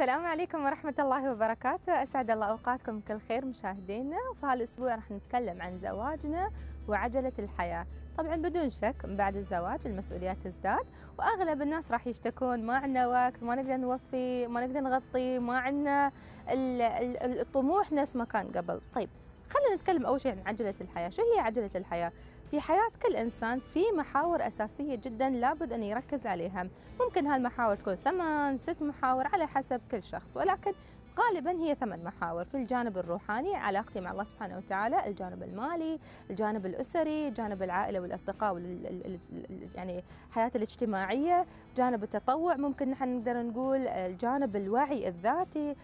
السلام عليكم ورحمة الله وبركاته أسعد الله أوقاتكم بكل خير مشاهدينا وفي هالأسبوع راح نتكلم عن زواجنا وعجلة الحياة طبعا بدون شك بعد الزواج المسؤوليات تزداد واغلب الناس راح يشتكون ما عندنا وقت ما نقدر نوفي ما نقدر نغطي ما عندنا الطموح نفس ما كان قبل طيب خلينا نتكلم اول شيء عن عجله الحياه شو هي عجله الحياه في حياة كل إنسان في محاور أساسية جدا لابد أن يركز عليها ممكن هالمحاور تكون ثمان ست محاور على حسب كل شخص ولكن غالبا هي ثمان محاور في الجانب الروحاني علاقتي مع الله سبحانه وتعالى الجانب المالي الجانب الأسري جانب العائلة والأصدقاء وال... يعني الحياة الاجتماعية جانب التطوع ممكن نحن نقدر نقول الجانب الوعي الذاتي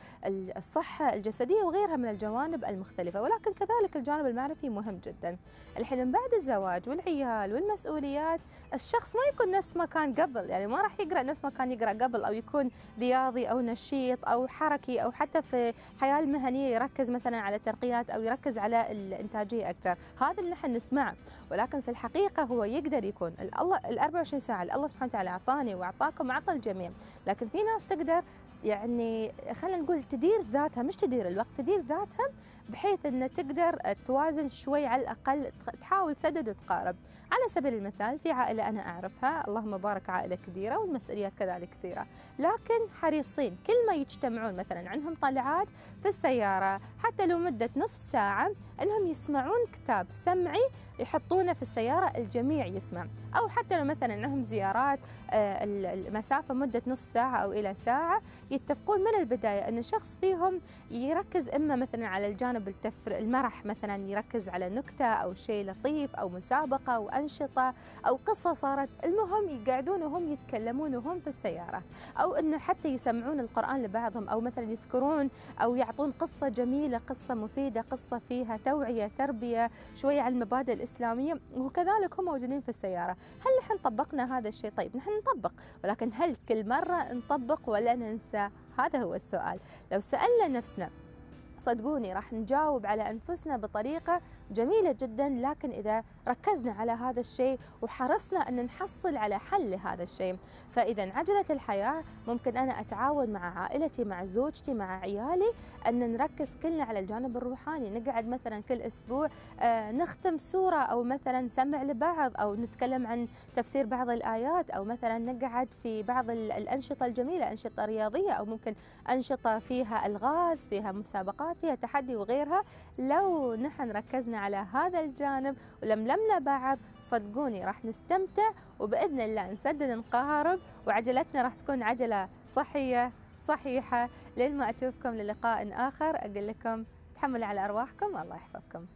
الصحة الجسدية وغيرها من الجوانب المختلفة ولكن كذلك الجانب المعرفي مهم جدا الحلم بعد الزواج والعيال والمسؤوليات الشخص ما يكون نفس ما كان قبل يعني ما راح يقرأ نفس ما كان يقرأ قبل أو يكون رياضي أو نشيط أو حركي أو حتى في الحياه المهنيه يركز مثلا على الترقيات او يركز على الانتاجيه اكثر هذا اللي نحن نسمعه ولكن في الحقيقه هو يقدر يكون الله ال 24 ساعه الله سبحانه وتعالى اعطاني واعطاكم اعطى الجميع لكن في ناس تقدر يعني خلينا نقول تدير ذاتها مش تدير الوقت تدير ذاتها بحيث أن تقدر توازن شوي على الأقل تحاول تسدد وتقارب على سبيل المثال في عائلة أنا أعرفها اللهم بارك عائلة كبيرة والمسؤوليات كذلك كثيرة لكن حريصين كل ما يجتمعون مثلا عندهم طلعات في السيارة حتى لو مدة نصف ساعة انهم يسمعون كتاب سمعي يحطونه في السياره الجميع يسمع او حتى لو مثلا عندهم زيارات آه، المسافه مده نصف ساعه او الى ساعه يتفقون من البدايه ان شخص فيهم يركز اما مثلا على الجانب التفر المرح مثلا يركز على نكته او شيء لطيف او مسابقه او انشطه او قصه صارت المهم يقعدون وهم يتكلمون وهم في السياره او انه حتى يسمعون القران لبعضهم او مثلا يذكرون او يعطون قصه جميله قصه مفيده قصه فيها توعية تربية شوية على المبادئ الإسلامية وكذلك هم موجودين في السيارة هل نحن طبقنا هذا الشيء طيب نحن نطبق ولكن هل كل مرة نطبق ولا ننسى هذا هو السؤال لو سألنا نفسنا صدقوني راح نجاوب على أنفسنا بطريقة جميلة جدا لكن إذا ركزنا على هذا الشيء وحرصنا أن نحصل على حل لهذا الشيء فإذا عجله الحياة ممكن أنا أتعاون مع عائلتي مع زوجتي مع عيالي أن نركز كلنا على الجانب الروحاني نقعد مثلا كل أسبوع آه، نختم سورة أو مثلا نسمع لبعض أو نتكلم عن تفسير بعض الآيات أو مثلا نقعد في بعض الأنشطة الجميلة أنشطة رياضية أو ممكن أنشطة فيها ألغاز فيها مسابقات اجراءات فيها تحدي وغيرها لو نحن ركزنا على هذا الجانب ولملمنا بعض صدقوني راح نستمتع وباذن الله نسدد نقارب وعجلتنا راح تكون عجله صحيه صحيحه لين ما اشوفكم للقاء اخر اقول لكم تحملوا على ارواحكم الله يحفظكم.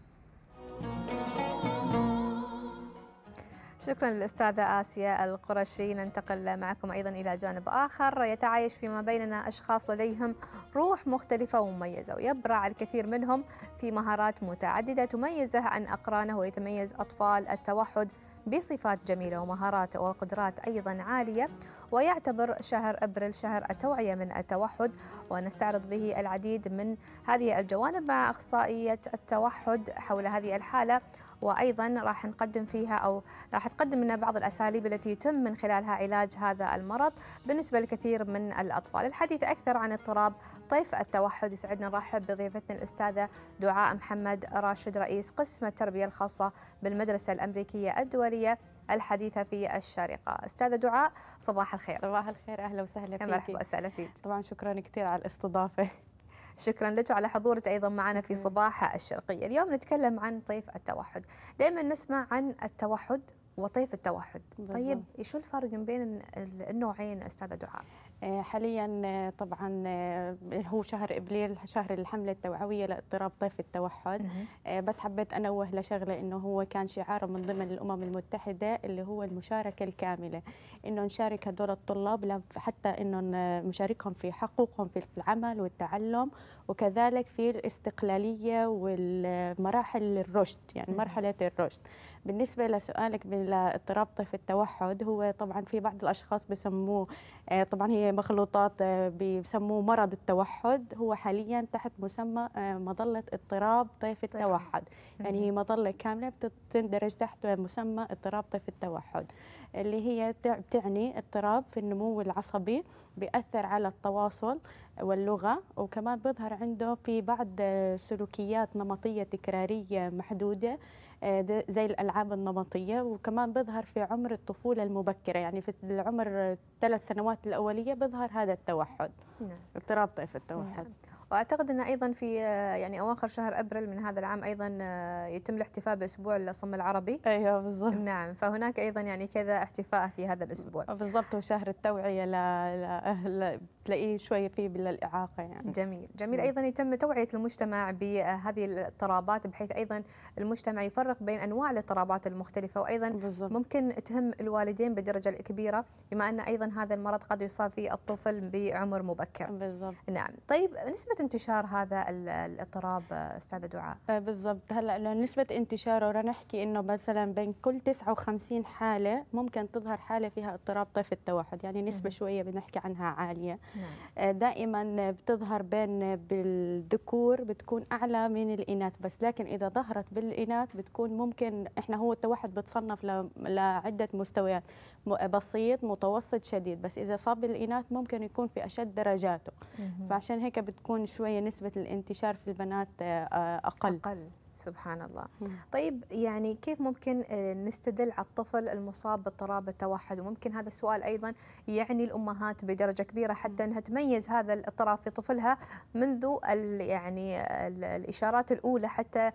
شكرا للأستاذة آسيا القرشي ننتقل معكم أيضا إلى جانب آخر يتعايش فيما بيننا أشخاص لديهم روح مختلفة ومميزة ويبرع الكثير منهم في مهارات متعددة تميزه عن أقرانه ويتميز أطفال التوحد بصفات جميلة ومهارات وقدرات أيضا عالية ويعتبر شهر أبريل شهر التوعية من التوحد ونستعرض به العديد من هذه الجوانب مع أخصائية التوحد حول هذه الحالة وايضا راح نقدم فيها او راح تقدم لنا بعض الاساليب التي يتم من خلالها علاج هذا المرض بالنسبه لكثير من الاطفال. الحديث اكثر عن اضطراب طيف التوحد يسعدنا نرحب بضيفتنا الاستاذه دعاء محمد راشد رئيس قسم التربيه الخاصه بالمدرسه الامريكيه الدوليه الحديثة في الشارقة أستاذة دعاء صباح الخير صباح الخير أهلا وسهلا فيك مرحبا وسهلا فيك طبعا شكرا كثير على الاستضافة شكرا لك على حضورك أيضا معنا في صباح الشرقية اليوم نتكلم عن طيف التوحد دائما نسمع عن التوحد وطيف التوحد بالزبط. طيب شو الفرق بين النوعين أستاذة دعاء آه، حاليا آه، طبعا آه، هو شهر ابريل شهر الحمله التوعويه لاضطراب طيف التوحد بس حبيت انوه لشغله انه هو كان شعاره من ضمن الامم المتحده اللي هو المشاركه الكامله انه نشارك هدول الطلاب حتى انه نشاركهم في حقوقهم في العمل والتعلم وكذلك في الاستقلاليه والمراحل الرشد يعني مرحله الرشد بالنسبة لسؤالك بالاضطراب طيف التوحد هو طبعا في بعض الأشخاص بسموه آه، طبعا هي مخلوطات آه، بسموه مرض التوحد هو حاليا تحت مسمى آه، مظلة اضطراب طيف طيب. التوحد يعني هي مظلة كاملة بتندرج تحت مسمى اضطراب طيف التوحد اللي هي تعني اضطراب في النمو العصبي بيأثر على التواصل واللغة وكمان بيظهر عنده في بعض سلوكيات نمطية تكرارية محدودة آه، زي الألعاب النمطية وكمان بيظهر في عمر الطفولة المبكرة يعني في العمر الثلاث سنوات الأولية بيظهر هذا التوحد نعم. اضطراب طيف التوحد نعم. واعتقد ان ايضا في آه، يعني اواخر شهر ابريل من هذا العام ايضا آه، يتم الاحتفاء باسبوع الصم العربي ايوه بالضبط نعم فهناك ايضا يعني كذا احتفاء في هذا الاسبوع بالضبط وشهر التوعيه لاهل تلاقيه شويه في بالاعاقه يعني جميل جميل نعم. ايضا يتم توعيه المجتمع بهذه الاضطرابات بحيث ايضا المجتمع يفرق بين انواع الاضطرابات المختلفه وايضا بالزبط. ممكن تهم الوالدين بالدرجه الكبيره بما ان ايضا هذا المرض قد يصاب في الطفل بعمر مبكر بالضبط نعم طيب نسبه انتشار هذا الاضطراب استاذه دعاء؟ آه، بالضبط هلا نسبه انتشاره رح نحكي انه مثلا بين كل 59 حاله ممكن تظهر حاله فيها اضطراب طيف التوحد يعني نسبه نعم. شويه بنحكي عنها عاليه مم. نعم. آه، دائما بتظهر بين بالذكور بتكون اعلى من الاناث بس لكن اذا ظهرت بالاناث بتكون ممكن احنا هو التوحد بتصنف لعده مستويات بسيط متوسط شديد بس اذا صاب الاناث ممكن يكون في اشد درجاته فعشان هيك بتكون شويه نسبه الانتشار في البنات آه، آه، اقل اقل سبحان الله طيب يعني كيف ممكن آه، نستدل على الطفل المصاب باضطراب التوحد وممكن هذا السؤال ايضا يعني الامهات بدرجه كبيره حتى انها تميز هذا الاضطراب في طفلها منذ يعني الاشارات الاولى حتى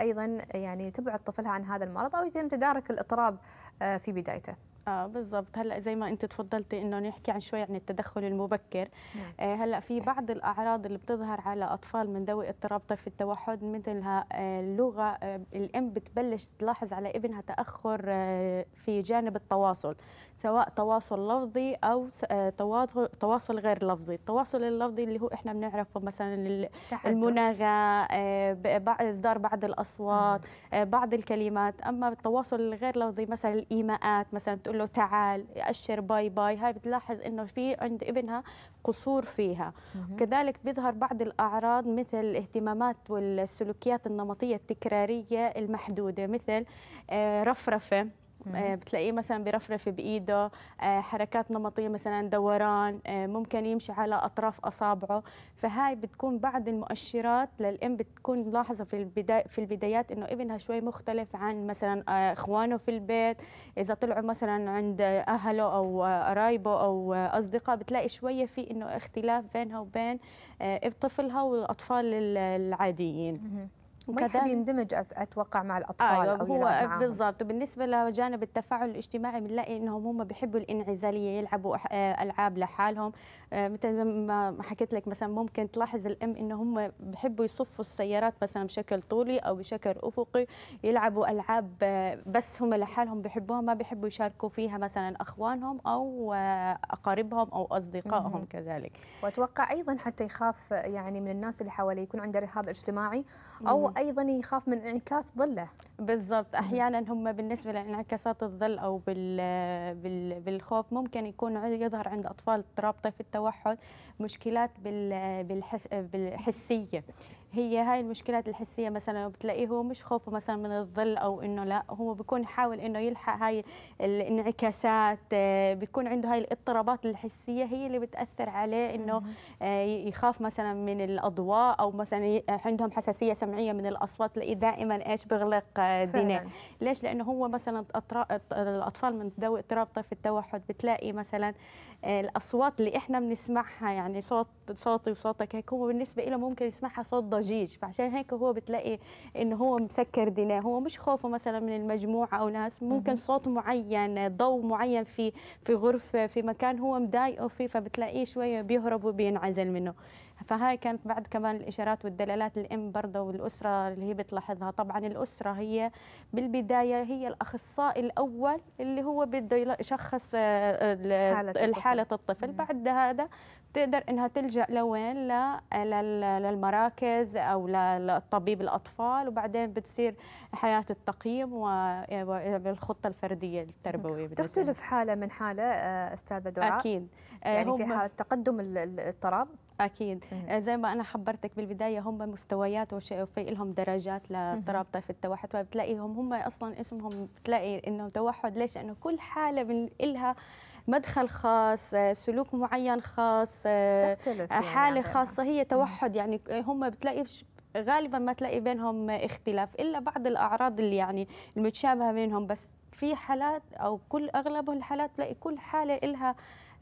ايضا يعني تبعد طفلها عن هذا المرض او يتم تدارك الاضطراب في بدايته اه بالضبط هلا زي ما انت تفضلتي انه نحكي عن شوي عن التدخل المبكر نعم. آه هلا في بعض الاعراض اللي بتظهر على اطفال من ذوي اضطراب طيف التوحد مثلها آه اللغه آه الام بتبلش تلاحظ على ابنها تاخر آه في جانب التواصل سواء تواصل لفظي او آه تواصل غير لفظي التواصل اللفظي اللي هو احنا بنعرفه مثلا المناغه آه اصدار بعض الاصوات نعم. آه بعض الكلمات اما التواصل الغير لفظي مثلا الايماءات مثلا بتقول يقول له تعال يأشر باي باي هاي بتلاحظ انه في عند ابنها قصور فيها كذلك بيظهر بعض الاعراض مثل الاهتمامات والسلوكيات النمطيه التكراريه المحدوده مثل آه، رفرفه آه، بتلاقيه مثلا برفرف بايده آه، حركات نمطيه مثلا دوران آه، ممكن يمشي على اطراف اصابعه فهاي بتكون بعض المؤشرات للام بتكون ملاحظه في البدايه في البدايات انه ابنها شوي مختلف عن مثلا اخوانه في البيت اذا طلعوا مثلا عند اهله او قرايبه او اصدقاء بتلاقي شويه في انه اختلاف بينها وبين طفلها والاطفال العاديين وما يحب يندمج اتوقع مع آه، الاطفال آه أو هو بالضبط وبالنسبه لجانب التفاعل الاجتماعي بنلاقي انهم هم بيحبوا الانعزاليه يلعبوا آه، العاب لحالهم آه، مثل ما حكيت لك مثلا ممكن تلاحظ الام انه هم بيحبوا يصفوا السيارات مثلا بشكل طولي او بشكل افقي يلعبوا العاب بس هم لحالهم بيحبوها ما بيحبوا يشاركوا فيها مثلا اخوانهم او اقاربهم او اصدقائهم كذلك واتوقع ايضا حتى يخاف يعني من الناس اللي حواليه يكون عنده رهاب اجتماعي او ايضا يخاف من انعكاس ظله بالضبط احيانا هم بالنسبه لانعكاسات الظل او بال بالخوف ممكن يكون يظهر عند اطفال اضطراب في التوحد مشكلات بالحسيه هي هاي المشكلات الحسيه مثلا بتلاقيه هو مش خوفه مثلا من الظل او انه لا هو بيكون يحاول انه يلحق هاي الانعكاسات آه، بيكون عنده هاي الاضطرابات الحسيه هي اللي بتاثر عليه انه آه، يخاف مثلا من الاضواء او مثلا عندهم حساسيه سمعيه من الاصوات تلاقيه دائما ايش بغلق آه، دينه ليش لانه هو مثلا الاطفال من ذوي اضطراب طيف التوحد بتلاقي مثلا الاصوات اللي احنا بنسمعها يعني صوت صوتي وصوتك هيك هو بالنسبه له ممكن يسمعها صوت ضجيج ضجيج فعشان هيك هو بتلاقي انه هو مسكر دينه هو مش خوفه مثلا من المجموعه او ناس ممكن صوت معين ضوء معين في في غرفه في مكان هو مضايقه فيه فبتلاقيه شويه بيهرب وبينعزل منه فهاي كانت بعد كمان الإشارات والدلالات الأم برضه والأسرة اللي هي بتلاحظها طبعا الأسرة هي بالبداية هي الأخصائي الأول اللي هو بده يشخص آه، آه، حالة الطفل بعد هذا بتقدر انها تلجا لوين للمراكز او للطبيب الاطفال وبعدين بتصير حياه التقييم والخطه الفرديه التربويه تختلف حاله من حاله آه، استاذه دعاء اكيد يعني في حاله تقدم الاضطراب اكيد مم. آه، زي ما انا خبرتك بالبدايه هم مستويات وفي لهم درجات لاضطراب طيف التوحد فبتلاقيهم هم اصلا اسمهم بتلاقي انه توحد ليش؟ لانه كل حاله من لها مدخل خاص آه، سلوك معين خاص آه، تختلف يعني حاله يعني خاصه هي توحد مم. يعني هم بتلاقي غالبا ما تلاقي بينهم اختلاف الا بعض الاعراض اللي يعني المتشابهه بينهم بس في حالات او كل اغلب الحالات تلاقي كل حاله لها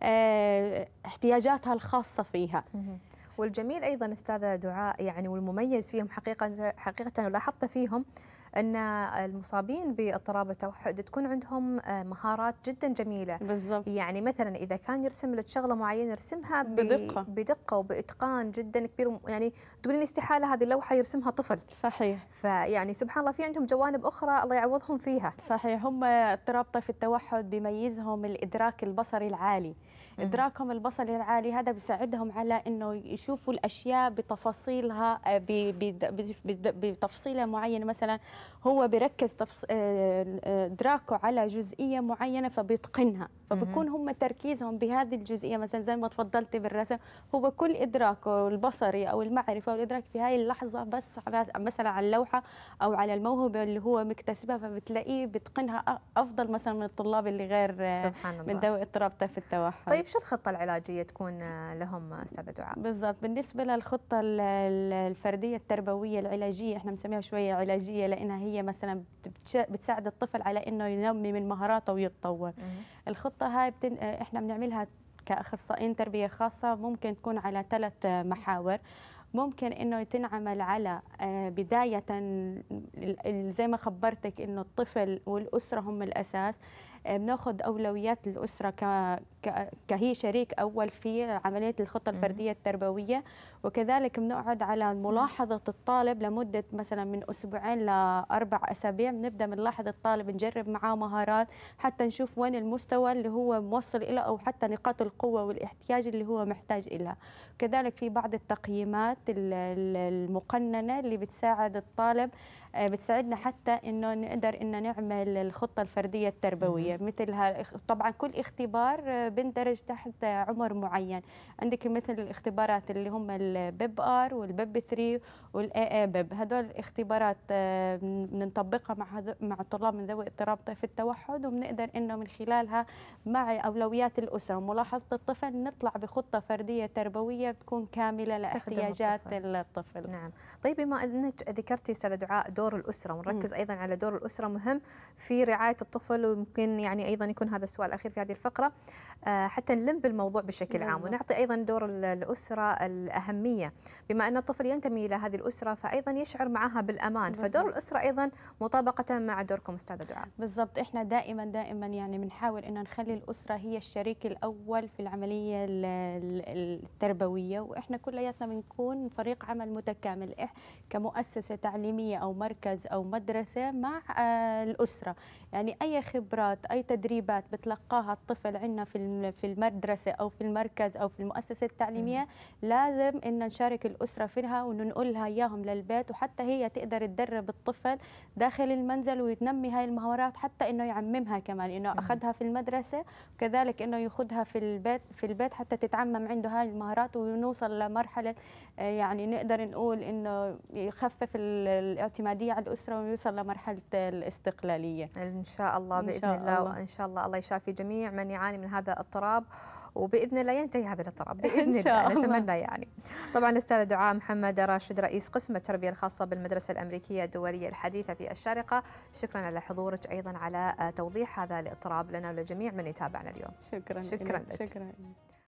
آه، احتياجاتها الخاصه فيها. والجميل ايضا استاذه دعاء يعني والمميز فيهم حقيقه حقيقه لاحظت فيهم ان المصابين باضطراب التوحد تكون عندهم آه، مهارات جدا جميله بالزبط. يعني مثلا اذا كان يرسم لك شغله معينه يرسمها بدقه بدقه وباتقان جدا كبير يعني تقولين استحاله هذه اللوحه يرسمها طفل صحيح فيعني سبحان الله في عندهم جوانب اخرى الله يعوضهم فيها صحيح هم اضطراب طيف التوحد بيميزهم الادراك البصري العالي ادراكهم البصري العالي هذا بيساعدهم على انه يشوفوا الاشياء بتفاصيلها آه، بتفصيله معينه مثلا هو بيركز آه، آه، ادراكه على جزئيه معينه فبيتقنها فبكون هم تركيزهم بهذه الجزئيه مثلا زي ما تفضلتي بالرسم هو كل ادراكه البصري او المعرفه والادراك في هاي اللحظه بس مثلا على اللوحه او على الموهبه اللي هو مكتسبها فبتلاقيه بتقنها افضل مثلا من الطلاب اللي غير سبحان الله. من ذوي اضطراب في التوحد طيب طيب شو الخطه العلاجيه تكون آه، لهم آه، استاذه دعاء بالضبط بالنسبه للخطه الفرديه التربويه العلاجيه احنا بنسميها شويه علاجيه لانها هي مثلا بتساعد الطفل على انه ينمي من مهاراته ويتطور الخطه هاي بتن... آه، احنا بنعملها كاخصائيين تربيه خاصه ممكن تكون على ثلاث محاور ممكن انه تنعمل على بدايه زي ما خبرتك انه الطفل والاسره هم الاساس بناخذ اولويات الاسره كهي شريك أول في عملية الخطة الفردية التربوية وكذلك بنقعد على ملاحظة الطالب لمدة مثلا من أسبوعين لأربع أسابيع بنبدأ بنلاحظ الطالب نجرب معاه مهارات حتى نشوف وين المستوى اللي هو موصل إلى أو حتى نقاط القوة والاحتياج اللي هو محتاج إلها كذلك في بعض التقييمات المقننة اللي بتساعد الطالب آه، بتساعدنا حتى انه نقدر انه نعمل الخطه الفرديه التربويه مثل طبعا كل اختبار بندرج تحت عمر معين عندك مثل الاختبارات اللي هم البيب ار والبيب 3 والاي اي بيب هدول الاختبارات بنطبقها آه، مع مع الطلاب من ذوي اضطراب طيف التوحد وبنقدر انه من خلالها مع اولويات الاسره وملاحظه الطفل نطلع بخطه فرديه تربويه بتكون كامله لاحتياجات الطفل. نعم طيب بما انك ذكرتي استاذه دعاء دور الاسره ونركز ايضا على دور الاسره مهم في رعايه الطفل وممكن يعني ايضا يكون هذا السؤال الاخير في هذه الفقره آه، حتى نلم بالموضوع بشكل عام ونعطي ايضا دور الاسره الاهميه بما ان الطفل ينتمي الى هذه الاسره فايضا يشعر معها بالامان فدور الاسره ايضا مطابقه مع دوركم استاذه دعاء بالضبط احنا دائما دائما يعني بنحاول ان نخلي الاسره هي الشريك الاول في العمليه التربويه واحنا كلياتنا بنكون فريق عمل متكامل إح كمؤسسه تعليميه او مركز او مدرسه مع آه، الاسره يعني اي خبرات اي تدريبات بتلقاها الطفل عندنا في في المدرسه او في المركز او في المؤسسه التعليميه لازم ان نشارك الاسره فيها وننقلها اياهم للبيت وحتى هي تقدر تدرب الطفل داخل المنزل وتنمي هاي المهارات حتى انه يعممها كمان انه اخذها في المدرسه وكذلك انه ياخذها في البيت في البيت حتى تتعمم عنده هاي المهارات ونوصل لمرحله آه، يعني نقدر نقول انه يخفف الاعتماديه على الاسره ويوصل لمرحله الاستقلاليه ان شاء الله باذن الله وان شاء الله الله يشافي جميع من يعاني من هذا الاضطراب وباذن الله ينتهي هذا الاضطراب باذن الله نتمنى يعني. طبعا الاستاذه دعاء محمد راشد رئيس قسم التربيه الخاصه بالمدرسه الامريكيه الدوليه الحديثه في الشارقه، شكرا على حضورك ايضا على توضيح هذا الاضطراب لنا ولجميع من يتابعنا اليوم. شكرا شكرا لك. شكرا.